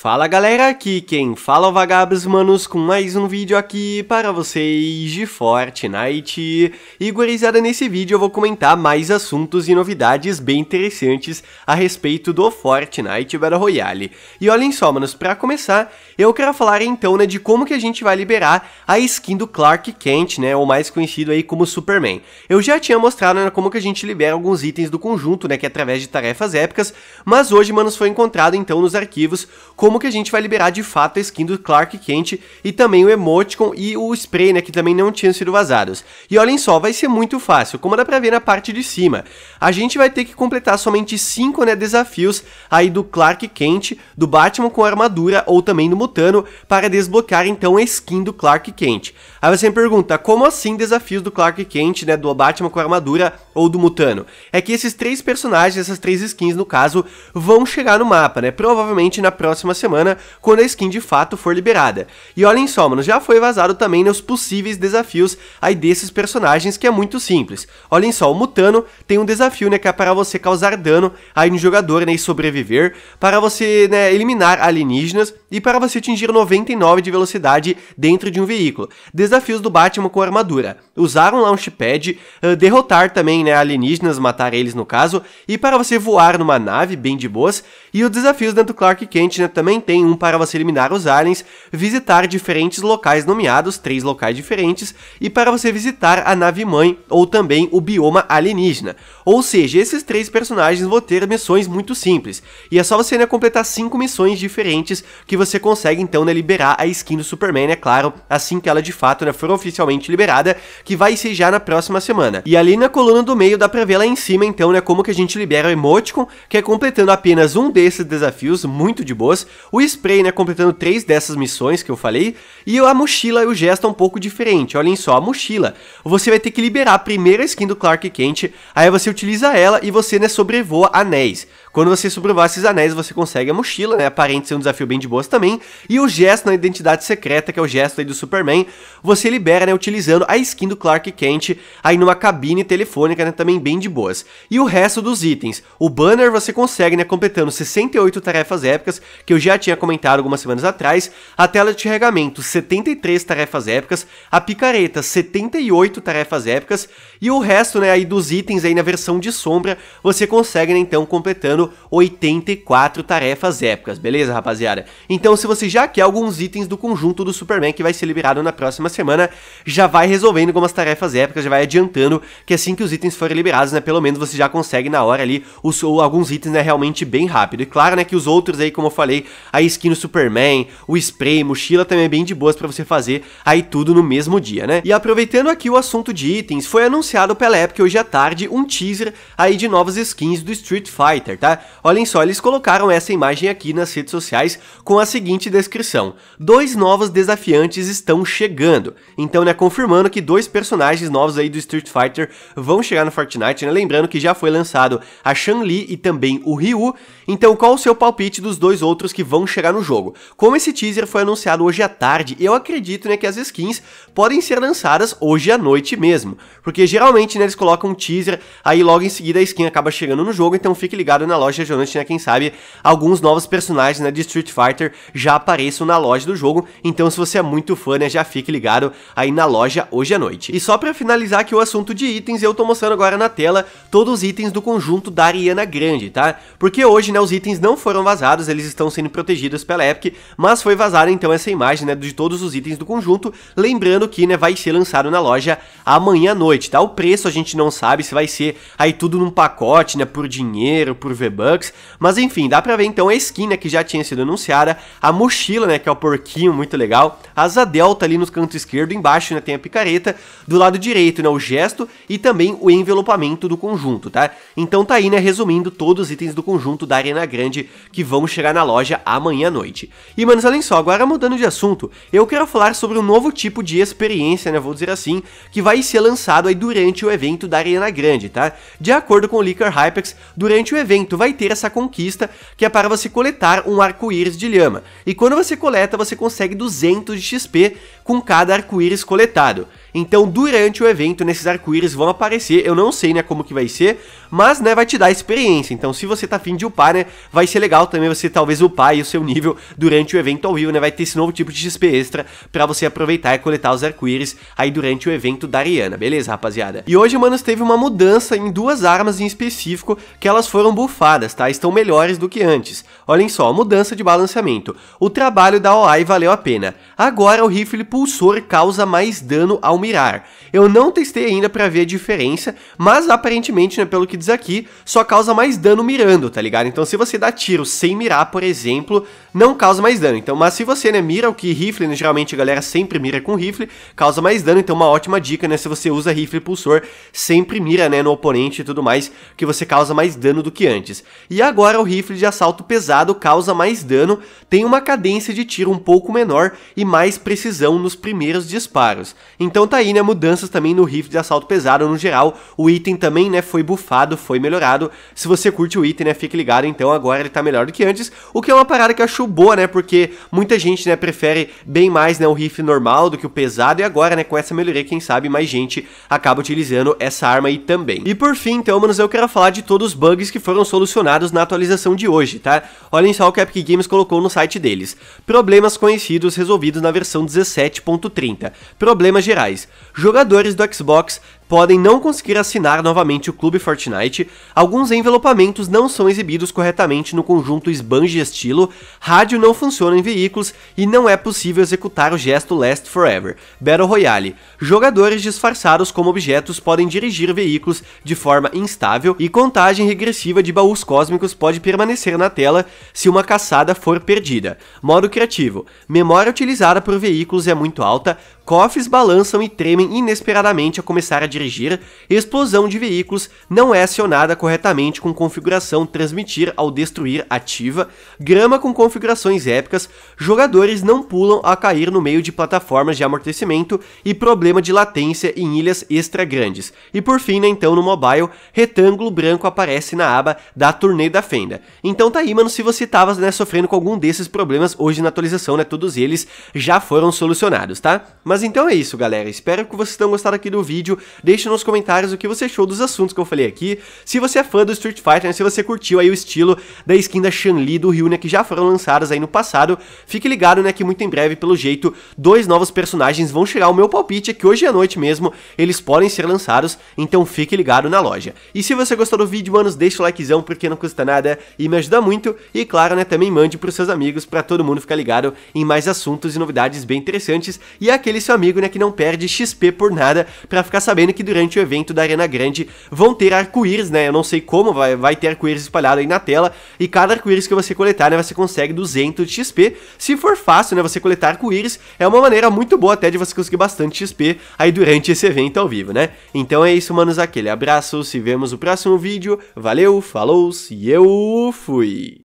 Fala galera, aqui quem fala é o Vagabos Manos com mais um vídeo aqui para vocês de Fortnite. E gurizada, nesse vídeo eu vou comentar mais assuntos e novidades bem interessantes a respeito do Fortnite Battle Royale. E olhem só, manos, para começar, eu quero falar então, né, de como que a gente vai liberar a skin do Clark Kent, né, ou mais conhecido aí como Superman. Eu já tinha mostrado, né, como que a gente libera alguns itens do conjunto, né, que é através de tarefas épicas, mas hoje, manos, foi encontrado então nos arquivos como como que a gente vai liberar de fato a skin do Clark Kent e também o emoticon e o spray, né, que também não tinham sido vazados. E olhem só, vai ser muito fácil, como dá pra ver na parte de cima. A gente vai ter que completar somente 5 né, desafios aí do Clark Kent, do Batman com armadura ou também do Mutano para desbloquear então a skin do Clark Kent. Aí você me pergunta, como assim desafios do Clark Kent, né, do Batman com armadura ou do Mutano, é que esses três personagens, essas três skins no caso, vão chegar no mapa, né? Provavelmente na próxima semana, quando a skin de fato for liberada. E olhem só, mano, já foi vazado também nos né, os possíveis desafios aí desses personagens, que é muito simples. Olhem só, o Mutano tem um desafio, né, que é para você causar dano aí no jogador, né, e sobreviver, para você, né, eliminar alienígenas e para você atingir 99 de velocidade dentro de um veículo. Desafios do Batman com armadura. usar um launchpad, uh, derrotar também, né, né, alienígenas, matar eles no caso, e para você voar numa nave bem de boas, e os desafios dentro do Clark Kent né, também tem um para você eliminar os aliens, visitar diferentes locais nomeados, três locais diferentes, e para você visitar a nave mãe ou também o bioma alienígena. Ou seja, esses três personagens vão ter missões muito simples, e é só você né, completar cinco missões diferentes que você consegue então né, liberar a skin do Superman, é claro, assim que ela de fato né, for oficialmente liberada, que vai ser já na próxima semana. E ali na coluna do meio dá pra ver lá em cima então, né, como que a gente libera o emoticon, que é completando apenas um desses desafios, muito de boas, o spray, né, completando três dessas missões que eu falei, e a mochila e o gesto é um pouco diferente, olhem só, a mochila, você vai ter que liberar a primeira skin do Clark Kent, aí você utiliza ela e você, né, sobrevoa anéis. Quando você sobrevoar esses anéis, você consegue a mochila, né? Aparente ser um desafio bem de boas também. E o gesto na identidade secreta, que é o gesto aí do Superman, você libera, né? Utilizando a skin do Clark Kent aí numa cabine telefônica, né? Também bem de boas. E o resto dos itens. O banner você consegue, né? Completando 68 tarefas épicas, que eu já tinha comentado algumas semanas atrás. A tela de carregamento, 73 tarefas épicas. A picareta, 78 tarefas épicas. E o resto, né? Aí dos itens aí na versão de sombra, você consegue, né? Então, completando 84 tarefas épicas, beleza, rapaziada? Então, se você já quer alguns itens do conjunto do Superman que vai ser liberado na próxima semana, já vai resolvendo algumas tarefas épicas, já vai adiantando, que assim que os itens forem liberados, né, pelo menos você já consegue na hora ali os, alguns itens, né, realmente bem rápido. E claro, né, que os outros aí, como eu falei, a skin do Superman, o spray, mochila também é bem de boas para você fazer aí tudo no mesmo dia, né? E aproveitando aqui o assunto de itens, foi anunciado pela Epic hoje à tarde um teaser aí de novas skins do Street Fighter, tá? tá? Olhem só, eles colocaram essa imagem aqui nas redes sociais com a seguinte descrição: dois novos desafiantes estão chegando. Então, né, confirmando que dois personagens novos aí do Street Fighter vão chegar no Fortnite, né? Lembrando que já foi lançado a Chun-Li e também o Ryu. Então, qual o seu palpite dos dois outros que vão chegar no jogo? Como esse teaser foi anunciado hoje à tarde, eu acredito, né, que as skins podem ser lançadas hoje à noite mesmo, porque geralmente, né, eles colocam um teaser, aí logo em seguida a skin acaba chegando no jogo, então fique ligado na loja Jonathan, né? Quem sabe alguns novos personagens né, de Street Fighter já apareçam na loja do jogo. Então, se você é muito fã, né, já fique ligado aí na loja hoje à noite. E só para finalizar aqui o assunto de itens, eu tô mostrando agora na tela todos os itens do conjunto da Ariana Grande, tá? Porque hoje, né, os itens não foram vazados, eles estão sendo protegidos pela Epic, mas foi vazada então essa imagem, né, de todos os itens do conjunto, lembrando que, né, vai ser lançado na loja amanhã à noite, tá? O preço a gente não sabe se vai ser aí tudo num pacote, né, por dinheiro, por verão, V-Bucks. Mas enfim, dá pra ver então a skin, né, que já tinha sido anunciada, a mochila, né, que é o porquinho, muito legal, a asa delta ali no canto esquerdo, embaixo, né, tem a picareta, do lado direito, né, o gesto e também o envelopamento do conjunto, tá? Então tá aí, né, resumindo todos os itens do conjunto da Arena Grande que vão chegar na loja amanhã à noite. E, manos, olhem só, agora mudando de assunto, eu quero falar sobre um novo tipo de experiência, né, vou dizer assim, que vai ser lançado aí durante o evento da Arena Grande, tá? De acordo com o Licker Hypex, durante o evento vai ter essa conquista, que é para você coletar um arco-íris de lhama. E quando você coleta, você consegue 200 de XP com cada arco-íris coletado. Então, durante o evento, nesses arco-íris vão aparecer, eu não sei, né, como que vai ser, mas, né, vai te dar experiência. Então, se você tá afim de upar, né, vai ser legal também você talvez upar aí o seu nível durante o evento ao vivo, né, vai ter esse novo tipo de XP extra pra você aproveitar e coletar os arco-íris aí durante o evento da Ariana, beleza, rapaziada? E hoje, manos, teve uma mudança em duas armas em específico que elas foram bufadas, tá? Estão melhores do que antes. Olhem só, mudança de balanceamento. O trabalho da OI valeu a pena. Agora o rifle pulsor causa mais dano ao mirar. Eu não testei ainda para ver a diferença, mas aparentemente, né, pelo que diz aqui, só causa mais dano mirando, tá ligado? Então se você dá tiro sem mirar, por exemplo, não causa mais dano. Então, mas se você, né, mira o que rifle, né, geralmente a galera sempre mira com rifle, causa mais dano, então uma ótima dica, né, se você usa rifle pulsor, sempre mira, né, no oponente e tudo mais, que você causa mais dano do que antes. E agora o rifle de assalto pesado causa mais dano, tem uma cadência de tiro um pouco menor e mais precisão nos primeiros disparos. Então tá aí, né, mudanças também no riff de assalto pesado no geral. O item também, né, foi bufado, foi melhorado. Se você curte o item, né, fique ligado, então agora ele tá melhor do que antes, o que é uma parada que eu acho boa, né, porque muita gente, né, prefere bem mais, né, o riff normal do que o pesado, e agora, né, com essa melhoria, quem sabe mais gente acaba utilizando essa arma aí também. E por fim, então, manos, eu quero falar de todos os bugs que foram solucionados na atualização de hoje, tá? Olhem só o que a Epic Games colocou no site deles. Problemas conhecidos resolvidos na versão 17.30. Problemas gerais jogadores do Xbox podem não conseguir assinar novamente o Clube Fortnite, alguns envelopamentos não são exibidos corretamente no conjunto esbanje estilo, rádio não funciona em veículos e não é possível executar o gesto Last Forever. Battle Royale. Jogadores disfarçados como objetos podem dirigir veículos de forma instável e contagem regressiva de baús cósmicos pode permanecer na tela se uma caçada for perdida. Modo criativo. Memória utilizada por veículos é muito alta, cofres balançam e tremem inesperadamente a começar a dirigir, explosão de veículos não é acionada corretamente com configuração transmitir ao destruir ativa, grama com configurações épicas, jogadores não pulam a cair no meio de plataformas de amortecimento e problema de latência em ilhas extra grandes. E por fim, né, então no mobile, retângulo branco aparece na aba da turnê da fenda. Então tá aí, mano, se você tava né, sofrendo com algum desses problemas hoje na atualização, né, todos eles já foram solucionados, tá? Mas então é isso, galera. Espero que vocês tenham gostado aqui do vídeo. Deixe nos comentários o que você achou dos assuntos que eu falei aqui. Se você é fã do Street Fighter, né, se você curtiu aí o estilo da skin da Chun-Li do Ryu, né, que já foram lançadas aí no passado, fique ligado, né, que muito em breve, pelo jeito, dois novos personagens vão chegar. O meu palpite é que hoje à noite mesmo eles podem ser lançados, então fique ligado na loja. E se você gostou do vídeo, manos, deixa o likezão porque não custa nada e me ajuda muito. E claro, né, também mande pros seus amigos para todo mundo ficar ligado em mais assuntos e novidades bem interessantes. E aquele seu amigo, né, que não perde XP por nada para ficar sabendo que durante o evento da Arena Grande vão ter arco-íris, né? Eu não sei como, vai, vai ter arco-íris espalhado aí na tela. E cada arco-íris que você coletar, né, você consegue 200 XP. Se for fácil, né, você coletar arco-íris, é uma maneira muito boa até de você conseguir bastante XP aí durante esse evento ao vivo, né? Então é isso, manos, aquele abraço, se vemos no próximo vídeo. Valeu, falou e eu fui!